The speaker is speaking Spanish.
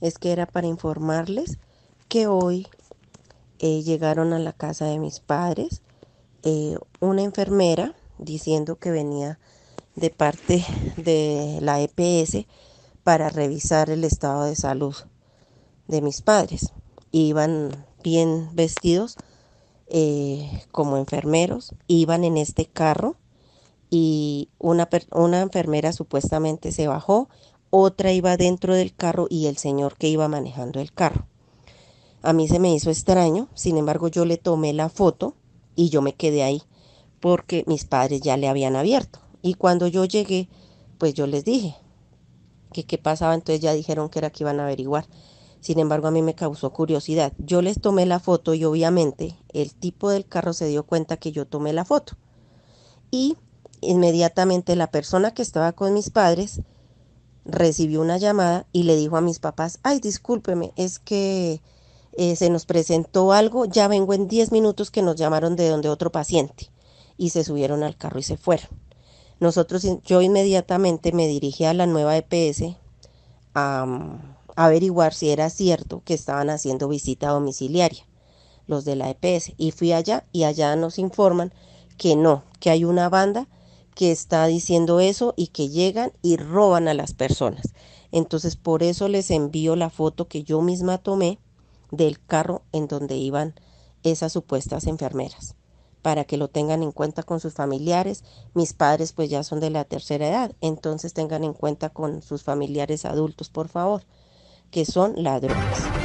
es que era para informarles que hoy eh, llegaron a la casa de mis padres eh, una enfermera diciendo que venía de parte de la EPS para revisar el estado de salud de mis padres. Iban bien vestidos eh, como enfermeros, iban en este carro y una, una enfermera supuestamente se bajó, otra iba dentro del carro y el señor que iba manejando el carro. A mí se me hizo extraño, sin embargo yo le tomé la foto y yo me quedé ahí porque mis padres ya le habían abierto. Y cuando yo llegué, pues yo les dije que qué pasaba, entonces ya dijeron que era que iban a averiguar. Sin embargo, a mí me causó curiosidad. Yo les tomé la foto y obviamente el tipo del carro se dio cuenta que yo tomé la foto. Y inmediatamente la persona que estaba con mis padres recibió una llamada y le dijo a mis papás, ay, discúlpeme, es que eh, se nos presentó algo, ya vengo en 10 minutos que nos llamaron de donde otro paciente. Y se subieron al carro y se fueron. Nosotros, yo inmediatamente me dirigí a la nueva EPS a mm, averiguar si era cierto que estaban haciendo visita domiciliaria, los de la EPS. Y fui allá y allá nos informan que no, que hay una banda que está diciendo eso y que llegan y roban a las personas. Entonces por eso les envío la foto que yo misma tomé del carro en donde iban esas supuestas enfermeras, para que lo tengan en cuenta con sus familiares. Mis padres pues ya son de la tercera edad, entonces tengan en cuenta con sus familiares adultos, por favor, que son ladrones.